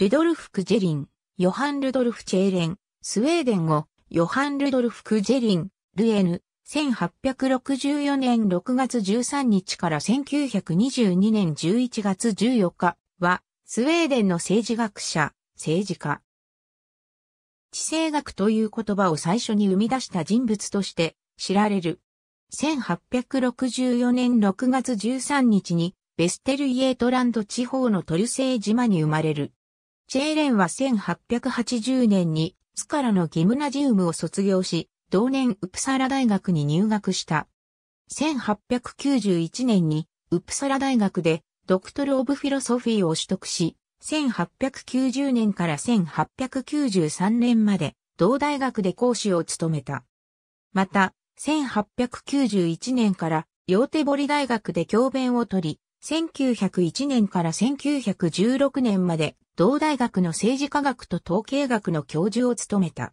ルドルフ・クジェリン、ヨハン・ルドルフ・チェーレン、スウェーデン語、ヨハン・ルドルフ・クジェリン、ルエヌ、1864年6月13日から1922年11月14日は、スウェーデンの政治学者、政治家。地政学という言葉を最初に生み出した人物として知られる。1864年6月13日にベステルイエートランド地方のトルセイ島に生まれる。チェーレンは1880年にスカラのギムナジウムを卒業し、同年ウプサラ大学に入学した。1891年にウプサラ大学でドクトル・オブ・フィロソフィーを取得し、1890年から1893年まで同大学で講師を務めた。また、1891年からヨーテボリ大学で教鞭を取り、1901年から1916年まで同大学の政治科学と統計学の教授を務めた。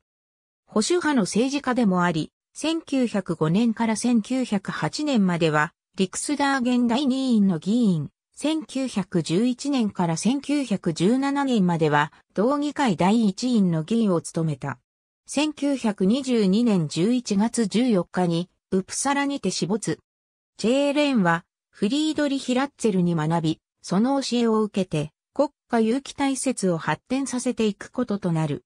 保守派の政治家でもあり、1905年から1908年までは、リクスダー現代委員の議員、1911年から1917年までは、同議会第一員の議員を務めた。1922年11月14日に、ウプサラにて死没。ジェーレンは、フリードリヒ・ラッツェルに学び、その教えを受けて、国家有機体説を発展させていくこととなる。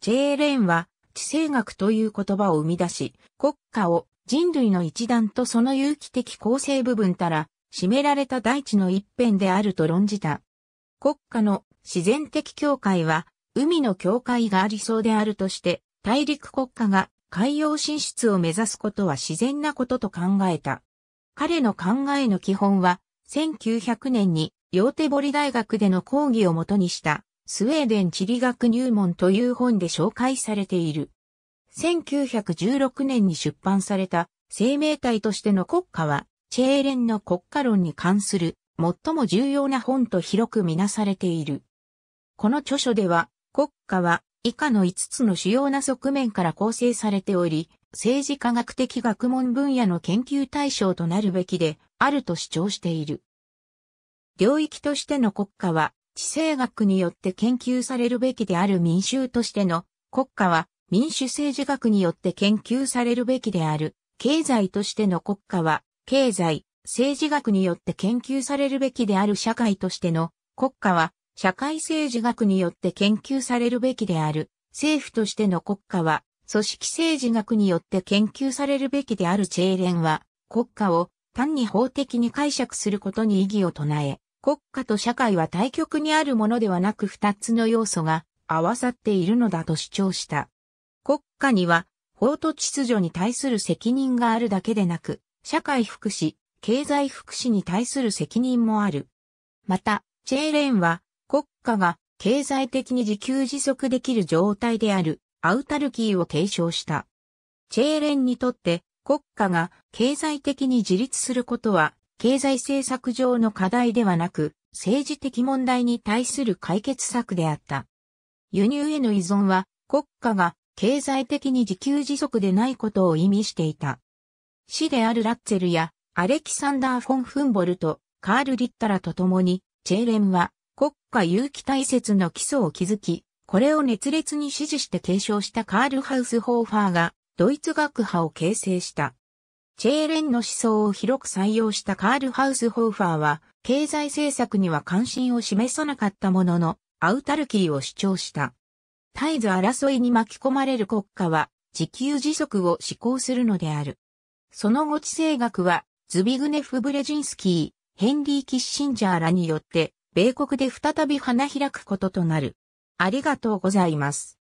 J. レーンは地政学という言葉を生み出し、国家を人類の一団とその有機的構成部分たら、占められた大地の一辺であると論じた。国家の自然的境界は、海の境界がありそうであるとして、大陸国家が海洋進出を目指すことは自然なことと考えた。彼の考えの基本は、1900年にヨーテボリ大学での講義をもとにしたスウェーデン地理学入門という本で紹介されている。1916年に出版された生命体としての国家は、チェーレンの国家論に関する最も重要な本と広くみなされている。この著書では、国家は以下の5つの主要な側面から構成されており、政治科学的学問分野の研究対象となるべきであると主張している。領域としての国家は、地政学によって研究されるべきである民衆としての国家は、民主政治学によって研究されるべきである。経済としての国家は、経済、政治学によって研究されるべきである社会としての国家は、社会政治学によって研究されるべきである。政府としての国家は、組織政治学によって研究されるべきであるチェーレンは、国家を単に法的に解釈することに意義を唱え、国家と社会は対極にあるものではなく二つの要素が合わさっているのだと主張した。国家には法と秩序に対する責任があるだけでなく、社会福祉、経済福祉に対する責任もある。また、チェーレンは国家が経済的に自給自足できる状態であるアウタルキーを提唱した。チェーレンにとって国家が経済的に自立することは経済政策上の課題ではなく、政治的問題に対する解決策であった。輸入への依存は、国家が経済的に自給自足でないことを意味していた。死であるラッツェルやアレキサンダー・フォン・フンボルト、カール・リッタラと共に、チェーレンは国家有機体説の基礎を築き、これを熱烈に支持して継承したカール・ハウスホーファーが、ドイツ学派を形成した。チェーレンの思想を広く採用したカール・ハウスホーファーは、経済政策には関心を示さなかったものの、アウタルキーを主張した。絶えず争いに巻き込まれる国家は、自給自足を施行するのである。その後地政学は、ズビグネフ・ブレジンスキー、ヘンリー・キッシンジャーらによって、米国で再び花開くこととなる。ありがとうございます。